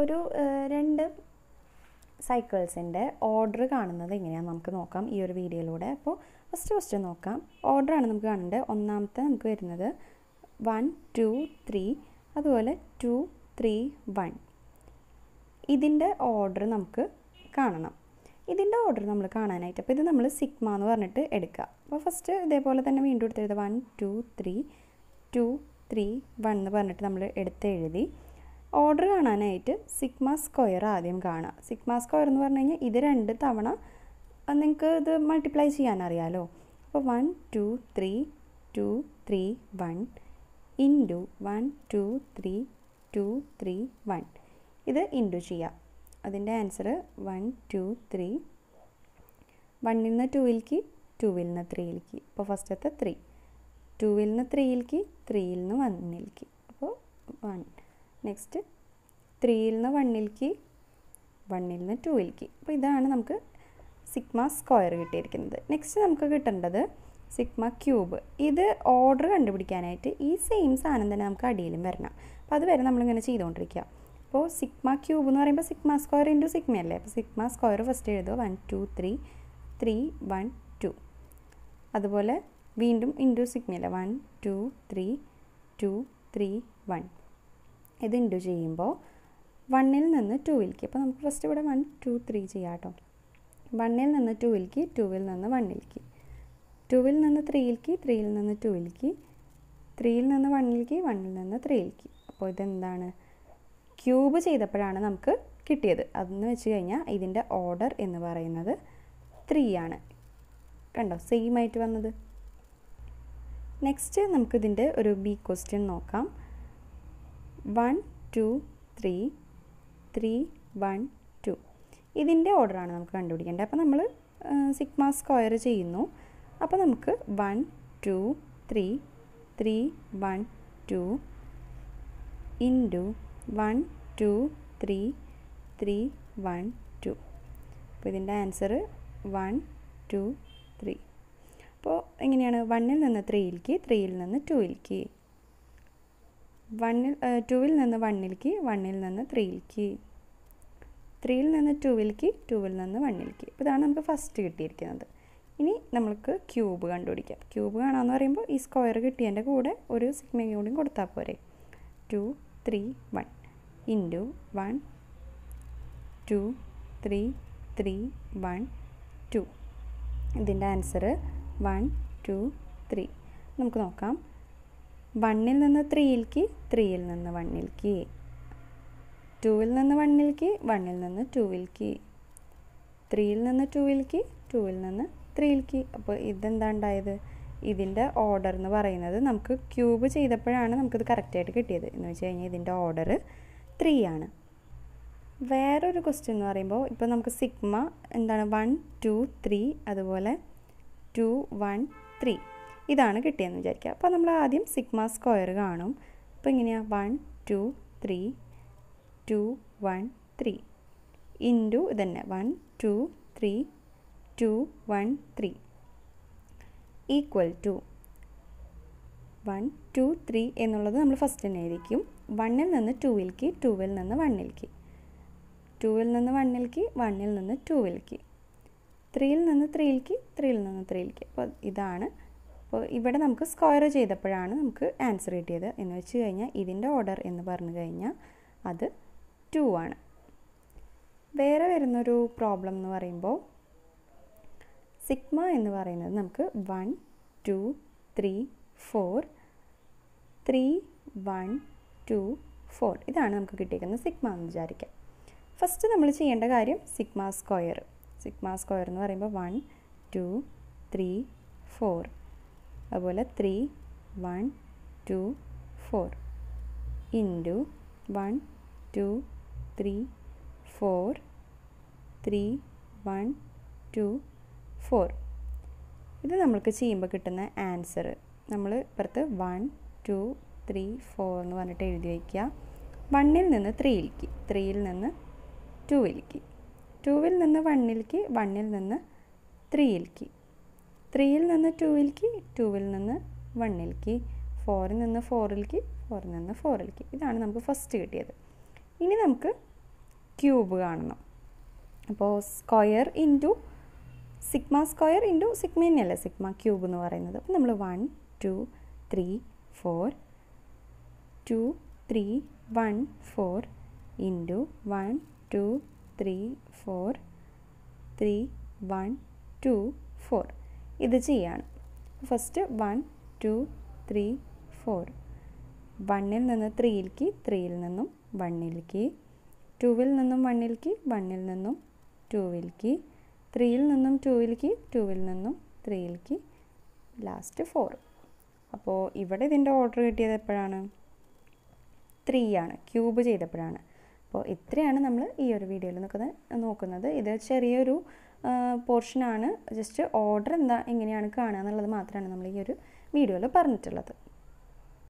ഒരു രണ്ട് സൈക്കിൾസിൻ്റെ ഓർഡർ കാണുന്നത് എങ്ങനെയാണ് നമുക്ക് നോക്കാം ഈ ഒരു വീഡിയോയിലൂടെ അപ്പോൾ ഫസ്റ്റ് ഫസ്റ്റ് നോക്കാം ഓർഡറാണ് നമുക്ക് കാണേണ്ടത് ഒന്നാമത്തെ നമുക്ക് വരുന്നത് വൺ ടു ത്രീ അതുപോലെ ടു ത്രീ വൺ ഇതിൻ്റെ ഓർഡർ നമുക്ക് കാണണം ഇതിൻ്റെ ഓർഡർ നമ്മൾ കാണാനായിട്ട് അപ്പോൾ ഇത് നമ്മൾ സിഗ്മ എന്ന് പറഞ്ഞിട്ട് എടുക്കുക അപ്പോൾ ഫസ്റ്റ് ഇതേപോലെ തന്നെ വീണ്ടും എടുത്തെഴുതുക one two three two three one എന്ന് പറഞ്ഞിട്ട് നമ്മൾ എടുത്തെഴുതി ഓർഡർ കാണാനായിട്ട് സിഗ്മ സ്ക്വയർ ആദ്യം കാണുക സിഗ്മ സ്ക്വയർ എന്ന് പറഞ്ഞു കഴിഞ്ഞാൽ ഇത് രണ്ട് തവണ നിങ്ങൾക്ക് ഇത് മൾട്ടിപ്ലൈ ചെയ്യാൻ അറിയാമല്ലോ അപ്പോൾ one two three two three one into one two three two three one ഇത് ഇൻറ്റു ചെയ്യുക അതിൻ്റെ ആൻസർ വൺ ടു ത്രീ വണ്ണിൽ നിന്ന് ടൂവിലേക്ക് ടുവിൽ നിന്ന് ത്രീയിലേക്ക് ഇപ്പോൾ ഫസ്റ്റത്തെ ത്രീ ടുവിൽ നിന്ന് ത്രീയിലേക്ക് ത്രീയിൽ നിന്ന് വണ്ണിലേക്ക് അപ്പോൾ വൺ നെക്സ്റ്റ് ത്രീയിൽ നിന്ന് വണ്ണിലേക്ക് വണ്ണിൽ നിന്ന് കി അപ്പോൾ ഇതാണ് നമുക്ക് സിഗ്മ സ്ക്വയർ കിട്ടിയിരിക്കുന്നത് നെക്സ്റ്റ് നമുക്ക് കിട്ടേണ്ടത് സിഗ്മ ക്യൂബ് ഇത് ഓർഡർ കണ്ടുപിടിക്കാനായിട്ട് ഈ സെയിം സാധനം തന്നെ നമുക്ക് അടിയിലും വരണം അപ്പോൾ അതുവരെ നമ്മളിങ്ങനെ ചെയ്തുകൊണ്ടിരിക്കുക അപ്പോൾ സിഗ്മ ക്യൂബ് എന്ന് പറയുമ്പോൾ സിഗ്മ സ്ക്വയർ ഇൻറ്റു സിഗ്മ അല്ലേ അപ്പോൾ സിഗ്മ സ്ക്വയർ ഫസ്റ്റ് എഴുതുക one two three three one two അതുപോലെ വീണ്ടും ഇൻറ്റു സിഗ്മ അല്ലേ one two three two three one ഇത് ഇൻറ്റു ചെയ്യുമ്പോൾ വണ്ണിൽ നിന്ന് ടൂവിലേക്ക് അപ്പോൾ നമുക്ക് ഫസ്റ്റ് ഇവിടെ വൺ ടു ത്രീ ചെയ്യാം കേട്ടോ വണ്ണിൽ നിന്ന് ടൂവിലേക്ക് ടൂവിൽ നിന്ന് വണ്ണിലേക്ക് ടൂവിൽ നിന്ന് ത്രീയിലേക്ക് ത്രീയിൽ നിന്ന് ടൂവിലേക്ക് ത്രീയിൽ നിന്ന് വണ്ണിലേക്ക് വണ്ണിൽ നിന്ന് ത്രീയിലേക്ക് അപ്പോൾ ഇതെന്താണ് ക്യൂബ് ചെയ്തപ്പോഴാണ് നമുക്ക് കിട്ടിയത് അതെന്ന് വെച്ച് കഴിഞ്ഞാൽ ഇതിൻ്റെ ഓർഡർ എന്ന് പറയുന്നത് ത്രീ ആണ് കണ്ടോ സെയിം ആയിട്ട് വന്നത് നെക്സ്റ്റ് നമുക്കിതിൻ്റെ ഒരു ബി ക്വസ്റ്റ്യൻ നോക്കാം one two three three one two ഇതിൻ്റെ ഓർഡറാണ് നമുക്ക് കണ്ടുപിടിക്കേണ്ടത് അപ്പോൾ നമ്മൾ സിഗ്മ സ്ക്വയർ ചെയ്യുന്നു അപ്പോൾ നമുക്ക് one two three three one two into one two three three one two അപ്പോൾ ഇതിൻ്റെ ആൻസർ വൺ ടു ത്രീ അപ്പോൾ എങ്ങനെയാണ് വണ്ണിൽ നിന്ന് ത്രീയിലേക്ക് ത്രീയിൽ നിന്ന് ടൂയിലേക്ക് വണ്ണിൽ ടുവിൽ നിന്ന് വണ്ണിലേക്ക് വണ്ണിൽ നിന്ന് ത്രീയിലേക്ക് ത്രീയിൽ നിന്ന് ടുവിലേക്ക് ടുവിൽ നിന്ന് വണ്ണിലേക്ക് അപ്പോൾ ഇതാണ് നമുക്ക് ഫസ്റ്റ് കിട്ടിയിരിക്കുന്നത് ഇനി നമുക്ക് ക്യൂബ് കണ്ടുപിടിക്കാം ക്യൂബ് കാണാമെന്ന് പറയുമ്പോൾ ഈ സ്ക്വയർ കിട്ടിയതിൻ്റെ കൂടെ ഒരു സിഗ്മയും കൂടി കൊടുത്താൽ പോരെ two three one into one two three three one two ഇതിൻ്റെ ആൻസർ വൺ ടു ത്രീ നമുക്ക് നോക്കാം വണ്ണിൽ നിന്ന് ത്രീയിലേക്ക് ത്രീയിൽ നിന്ന് വണ്ണിലേക്ക് ടൂവിൽ നിന്ന് വണ്ണിലേക്ക് വണ്ണിൽ നിന്ന് ടൂവിലേക്ക് ത്രീയിൽ നിന്ന് ടൂവിലേക്ക് ടൂവിൽ നിന്ന് ത്രീയിലേക്ക് അപ്പോൾ ഇതെന്താ ഉണ്ടായത് ഇതിൻ്റെ ഓർഡർ എന്ന് പറയുന്നത് നമുക്ക് ക്യൂബ് ചെയ്തപ്പോഴാണ് നമുക്കിത് കറക്റ്റായിട്ട് കിട്ടിയത് എന്ന് വെച്ച് കഴിഞ്ഞാൽ ഇതിൻ്റെ ഓർഡർ ത്രീ ആണ് വേറൊരു ക്വസ്റ്റ്യൻ എന്ന് പറയുമ്പോൾ ഇപ്പോൾ നമുക്ക് സിഗ്മ എന്താണ് വൺ ടു ത്രീ അതുപോലെ ടു വൺ ത്രീ ഇതാണ് കിട്ടിയെന്ന് വിചാരിക്കുക അപ്പോൾ നമ്മൾ ആദ്യം സിഗ്മ സ്ക്വയർ കാണും അപ്പോൾ ഇങ്ങനെയാണ് one two three two one three into ഇത് തന്നെ one two three two one three equal to one two three എന്നുള്ളത് നമ്മൾ ഫസ്റ്റ് തന്നെ ആയിരിക്കും വണ്ണിൽ നിന്ന് ടൂവിലേക്ക് ടുവിൽ നിന്ന് വണ്ണിലേക്ക് ടുവിൽ നിന്ന് വണ്ണിലേക്ക് വണ്ണിൽ നിന്ന് ടൂവിലേക്ക് ത്രീയിൽ നിന്ന് ത്രീയിലേക്ക് ത്രീയിൽ നിന്ന് ത്രീയിലേക്ക് അപ്പോൾ ഇതാണ് അപ്പോൾ ഇവിടെ നമുക്ക് സ്ക്വയർ ചെയ്തപ്പോഴാണ് നമുക്ക് ആൻസർ കിട്ടിയത് എന്ന് വെച്ച് കഴിഞ്ഞാൽ ഇതിൻ്റെ ഓർഡർ എന്ന് പറഞ്ഞു കഴിഞ്ഞാൽ അത് ടു ആണ് വേറെ വരുന്നൊരു പ്രോബ്ലം എന്ന് പറയുമ്പോൾ സിഗ്മ എന്ന് പറയുന്നത് നമുക്ക് one two three four three one two four ഇതാണ് നമുക്ക് കിട്ടിയിരിക്കുന്നത് സിഗ്മ എന്ന് വിചാരിക്കാം ഫസ്റ്റ് നമ്മൾ ചെയ്യേണ്ട കാര്യം സിഗ്മ സ്ക്വയർ സിഗ്മ സ്ക്വയർ എന്ന് പറയുമ്പോൾ വൺ ടു ത്രീ ഫോർ അതുപോലെ three one two four into one two three four three one two four ഇത് നമ്മൾക്ക് ചെയ്യുമ്പോൾ കിട്ടുന്ന ആൻസർ നമ്മൾ ഇപ്പുറത്ത് വൺ ടു ത്രീ ഫോർ എന്ന് പറഞ്ഞിട്ട് എഴുതി വയ്ക്കുക വണ്ണിൽ നിന്ന് ത്രീയിലേക്ക് ത്രീയിൽ നിന്ന് ടുവിലേക്ക് ടുവിൽ നിന്ന് വണ്ണിലേക്ക് വണ്ണിൽ നിന്ന് ത്രീയിലേക്ക് ത്രീയിൽ നിന്ന് ടൂവിലേക്ക് ടൂവിൽ നിന്ന് വണ്ണിലേക്ക് ഫോറിൽ നിന്ന് ഫോറിലേക്ക് ഫോറിൽ നിന്ന് ഫോറിലേക്ക് ഇതാണ് നമുക്ക് ഫസ്റ്റ് കിട്ടിയത് ഇനി നമുക്ക് ക്യൂബ് കാണണം അപ്പോൾ square into sigma square into sigma തന്നെയല്ലേ സിഗ്മ ക്യൂബ് എന്ന് പറയുന്നത് അപ്പോൾ നമ്മൾ one two three four two three one four into one two three four three one two four ഇത് ചെയ്യാണ് first one two three four വണ്ണിൽ നിന്ന് ത്രീയിലേക്ക് ത്രീയിൽ നിന്നും വണ്ണിലേക്ക് ടുവിൽ നിന്നും വണ്ണിലേക്ക് വണ്ണിൽ നിന്നും ടുവിലേക്ക് ത്രീയിൽ നിന്നും ടുവിലേക്ക് ടുവിൽ നിന്നും ത്രീയിലേക്ക് ലാസ്റ്റ് ഫോർ അപ്പോൾ ഇവിടെ ഇതിൻ്റെ ഓർഡർ കിട്ടിയത് എപ്പോഴാണ് ത്രീ ആണ് ക്യൂബ് ചെയ്തപ്പോഴാണ് അപ്പോൾ ഇത്രയാണ് നമ്മൾ ഈ ഒരു വീഡിയോയിൽ നിൽക്കുന്നത് നോക്കുന്നത് ഇത് ചെറിയൊരു പോർഷനാണ് ജസ്റ്റ് ഓർഡർ എന്താ എങ്ങനെയാണ് കാണുക എന്നുള്ളത് മാത്രമാണ് നമ്മൾ ഈ ഒരു വീഡിയോയിൽ പറഞ്ഞിട്ടുള്ളത്